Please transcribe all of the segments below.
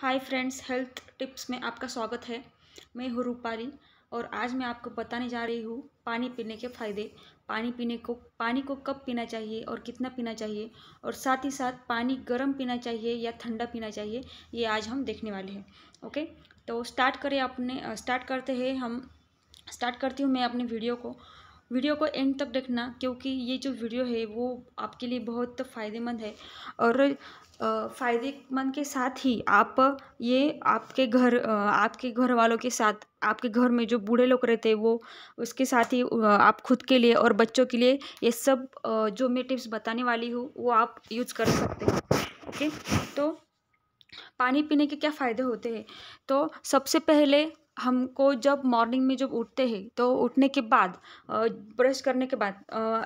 hi friends health tips में आपका स्वागत है मैं हूँ रूपाली और आज मैं आपको बताने जा रही हूँ पानी पीने के फ़ायदे पानी पीने को पानी को कब पीना चाहिए और कितना पीना चाहिए और साथ ही साथ पानी गर्म पीना चाहिए या ठंडा पीना चाहिए ये आज हम देखने वाले हैं ओके तो स्टार्ट करें अपने स्टार्ट करते हैं हम स्टार्ट करती हूँ मैं अपने वीडियो को वीडियो को एंड तक देखना क्योंकि ये जो वीडियो है वो आपके लिए बहुत फ़ायदेमंद है और फ़ायदेमंद के साथ ही आप ये आपके घर आपके घर वालों के साथ आपके घर में जो बूढ़े लोग रहते हैं वो उसके साथ ही आप खुद के लिए और बच्चों के लिए ये सब जो मैं टिप्स बताने वाली हूँ वो आप यूज़ कर सकते हैं ओके तो पानी पीने के क्या फ़ायदे होते हैं तो सबसे पहले हमको जब मॉर्निंग में जब उठते हैं तो उठने के बाद ब्रश करने के बाद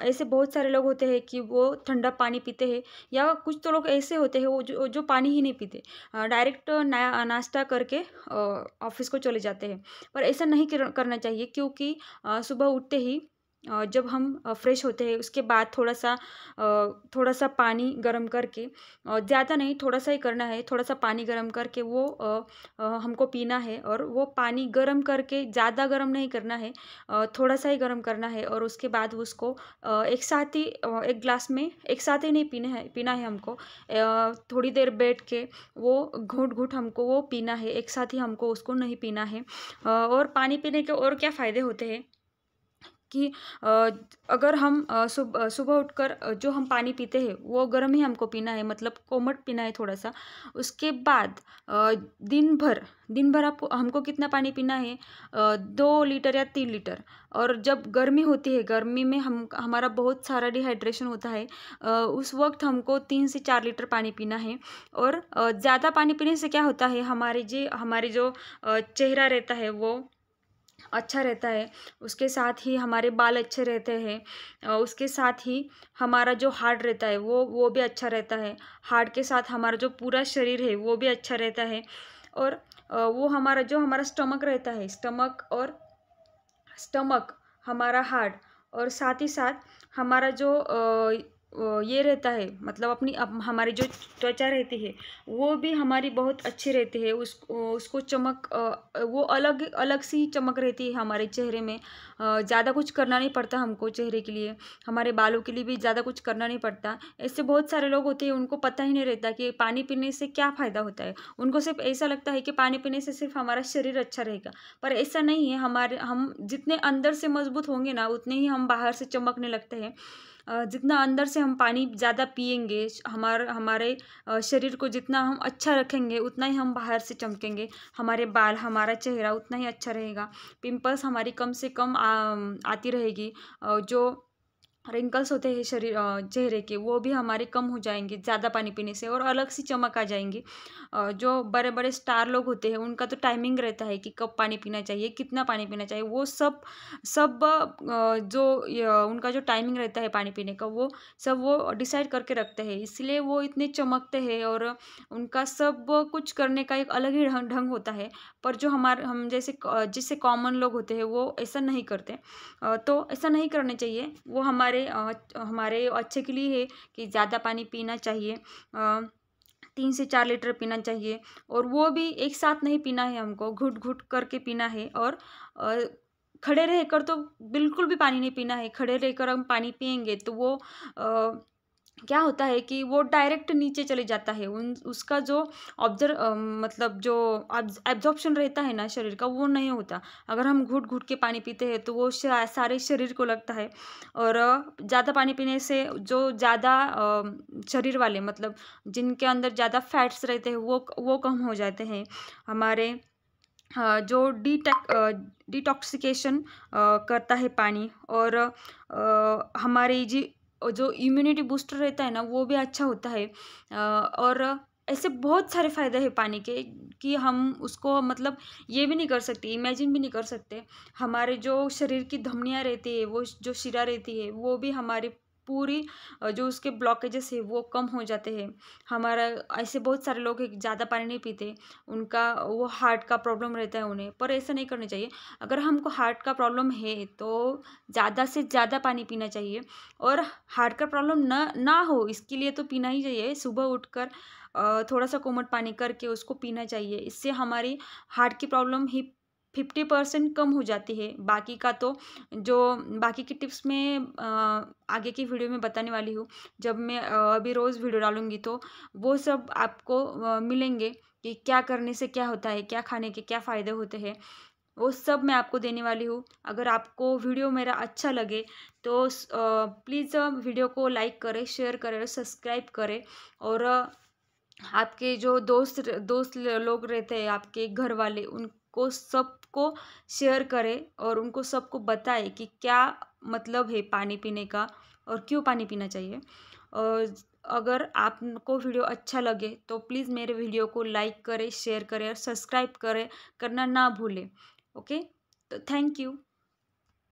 ऐसे बहुत सारे लोग होते हैं कि वो ठंडा पानी पीते हैं या कुछ तो लोग ऐसे होते हैं वो जो जो पानी ही नहीं पीते डायरेक्ट ना, नाश्ता करके ऑफिस को चले जाते हैं पर ऐसा नहीं करना चाहिए क्योंकि सुबह उठते ही जब हम फ्रेश होते हैं उसके बाद थोड़ा सा थोड़ा सा पानी गर्म करके ज़्यादा नहीं थोड़ा सा ही करना है थोड़ा सा पानी गर्म करके वो हमको पीना है और वो पानी गर्म करके ज़्यादा गर्म नहीं करना है थोड़ा सा ही गर्म करना है और उसके बाद उसको एक साथ ही एक ग्लास में एक साथ ही नहीं पीना है पीना है हमको थोड़ी देर बैठ के वो घूट घूट हमको वो पीना है एक साथ ही हमको उसको नहीं पीना है और पानी पीने के और क्या फ़ायदे होते हैं कि अगर हम सुबह सुबह उठकर जो हम पानी पीते हैं वो गर्म ही हमको पीना है मतलब कोमट पीना है थोड़ा सा उसके बाद दिन भर दिन भर आपको हमको कितना पानी पीना है दो लीटर या तीन लीटर और जब गर्मी होती है गर्मी में हम हमारा बहुत सारा डिहाइड्रेशन होता है उस वक्त हमको तीन से चार लीटर पानी पीना है और ज़्यादा पानी पीने से क्या होता है हमारे जी हमारे जो चेहरा रहता है वो अच्छा रहता है उसके साथ ही हमारे बाल अच्छे रहते हैं उसके साथ ही हमारा जो हार्ट रहता है वो वो भी अच्छा रहता है हार्ट के साथ हमारा जो पूरा शरीर है वो भी अच्छा रहता है और वो हमारा जो हमारा स्टमक रहता है स्टमक और स्टमक हमारा हार्ट और साथ ही साथ हमारा जो ये रहता है मतलब अपनी अप, हमारी जो त्वचा रहती है वो भी हमारी बहुत अच्छी रहती है उस उसको चमक वो अलग अलग सी चमक रहती है हमारे चेहरे में ज़्यादा कुछ करना नहीं पड़ता हमको चेहरे के लिए हमारे बालों के लिए भी ज़्यादा कुछ करना नहीं पड़ता ऐसे बहुत सारे लोग होते हैं उनको पता ही नहीं रहता कि पानी पीने से क्या फ़ायदा होता है उनको सिर्फ ऐसा लगता है कि पानी पीने से सिर्फ हमारा शरीर अच्छा रहेगा पर ऐसा नहीं है हमारे हम जितने अंदर से मजबूत होंगे ना उतने ही हम बाहर से चमकने लगते हैं जितना अंदर से हम पानी ज़्यादा पियेंगे हमार हमारे शरीर को जितना हम अच्छा रखेंगे उतना ही हम बाहर से चमकेंगे हमारे बाल हमारा चेहरा उतना ही अच्छा रहेगा पिम्पल्स हमारी कम से कम आ, आती रहेगी जो रिंकल्स होते हैं शरीर चेहरे के वो भी हमारे कम हो जाएंगे ज़्यादा पानी पीने से और अलग सी चमक आ जाएंगी जो बड़े बड़े स्टार लोग होते हैं उनका तो टाइमिंग रहता है कि कब पानी पीना चाहिए कितना पानी पीना चाहिए वो सब सब जो उनका जो टाइमिंग रहता है पानी पीने का वो सब वो डिसाइड करके रखते हैं इसलिए वो इतने चमकते हैं और उनका सब कुछ करने का एक अलग ही ढंग होता है पर जो हमारे हम जैसे जिससे कॉमन लोग होते हैं वो ऐसा नहीं करते तो ऐसा नहीं करना चाहिए वो हमारे हमारे हमारे अच्छे के लिए है कि ज़्यादा पानी पीना चाहिए तीन से चार लीटर पीना चाहिए और वो भी एक साथ नहीं पीना है हमको घुट घुट करके पीना है और खड़े रहकर तो बिल्कुल भी पानी नहीं पीना है खड़े रहकर हम पानी पियेंगे तो वो क्या होता है कि वो डायरेक्ट नीचे चले जाता है उन उसका जो ऑब्जर मतलब जो एब्जॉर्प्शन रहता है ना शरीर का वो नहीं होता अगर हम घुट घुट के पानी पीते हैं तो वो सारे शरीर को लगता है और ज़्यादा पानी पीने से जो ज़्यादा शरीर वाले मतलब जिनके अंदर ज़्यादा फैट्स रहते हैं वो वो कम हो जाते हैं हमारे जो डिटेक डिटॉक्सिकेशन करता है पानी और हमारी जी जो इम्यूनिटी बूस्टर रहता है ना वो भी अच्छा होता है और ऐसे बहुत सारे फ़ायदे हैं पानी के कि हम उसको मतलब ये भी नहीं कर सकते इमेजिन भी नहीं कर सकते हमारे जो शरीर की धमनियाँ रहती है वो जो शिरा रहती है वो भी हमारे पूरी जो उसके ब्लॉकेजेस है वो कम हो जाते हैं हमारा ऐसे बहुत सारे लोग ज़्यादा पानी नहीं पीते उनका वो हार्ट का प्रॉब्लम रहता है उन्हें पर ऐसा नहीं करना चाहिए अगर हमको हार्ट का प्रॉब्लम है तो ज़्यादा से ज़्यादा पानी पीना चाहिए और हार्ट का प्रॉब्लम ना ना हो इसके लिए तो पीना ही चाहिए सुबह कर थोड़ा सा कोमट पानी करके उसको पीना चाहिए इससे हमारी हार्ट की प्रॉब्लम ही फिफ्टी परसेंट कम हो जाती है बाकी का तो जो बाकी की टिप्स में आगे की वीडियो में बताने वाली हूँ जब मैं अभी रोज़ वीडियो डालूँगी तो वो सब आपको मिलेंगे कि क्या करने से क्या होता है क्या खाने के क्या फ़ायदे होते हैं वो सब मैं आपको देने वाली हूँ अगर आपको वीडियो मेरा अच्छा लगे तो प्लीज़ वीडियो को लाइक करें शेयर करें और सब्सक्राइब करें और आपके जो दोस्त दोस्त लोग रहते हैं आपके घर वाले उन को सबको शेयर करें और उनको सबको बताएं कि क्या मतलब है पानी पीने का और क्यों पानी पीना चाहिए और अगर आपको वीडियो अच्छा लगे तो प्लीज़ मेरे वीडियो को लाइक करें शेयर करें और सब्सक्राइब करें करना ना भूलें ओके तो थैंक यू